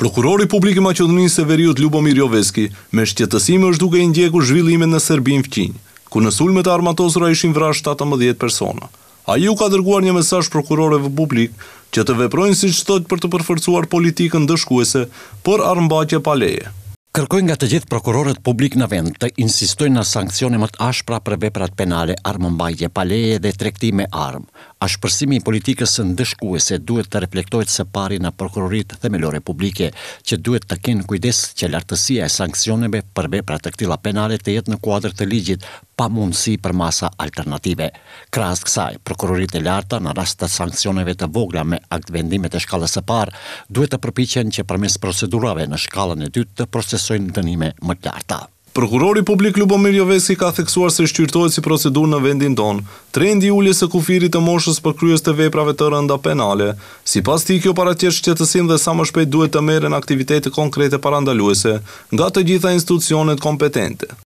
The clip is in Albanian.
Prokurori publik i Maqedonisë së Veriut Lubomir Joveski me shqetësim është duke i ndjekur zhvillimet në Serbinë fqinj, ku në sulmet armatosura ishin vrarë 17 persona. Ai u ka dërguar një mesazh prokurorëve publik që të veprojnë siç thotë për të përforcuar politikën dëshkuese për armbaqje pa leje. Kërkoj nga të gjithë prokurorët publik në vend të insistojnë në sankcione më të ashpra për veprat penale, pa paleje dhe trekti me armë. Ashpërsimi i politikës së ndëshkuese duhet të reflektohet së pari në prokuroritë themelore publike, që duhet të kenë kujdes që lartësia e sanksioneve për vepra të këtilla penale të jetë në kuadër të ligjit pa mundësi për masa alternative. Krahas kësaj, prokuroritë e larta në rast të sanksioneve të vogla me akt vendimet të shkallës së parë, duhet të përpiqen që përmes procedurave në shkallën e dytë të procesojnë dënime më të larta. Prokurori publik Lubomir Joveski ka theksuar se shqyrtohet si procedur në vendin tonë, trendi i ulljes së kufirit të moshës për kryes të veprave të rënda penale. Sipas t'i kjo paraqet shtetësinë dhe sa më shpejt duhet të merren aktivitete konkrete parandaluese nga të gjitha institucionet kompetente.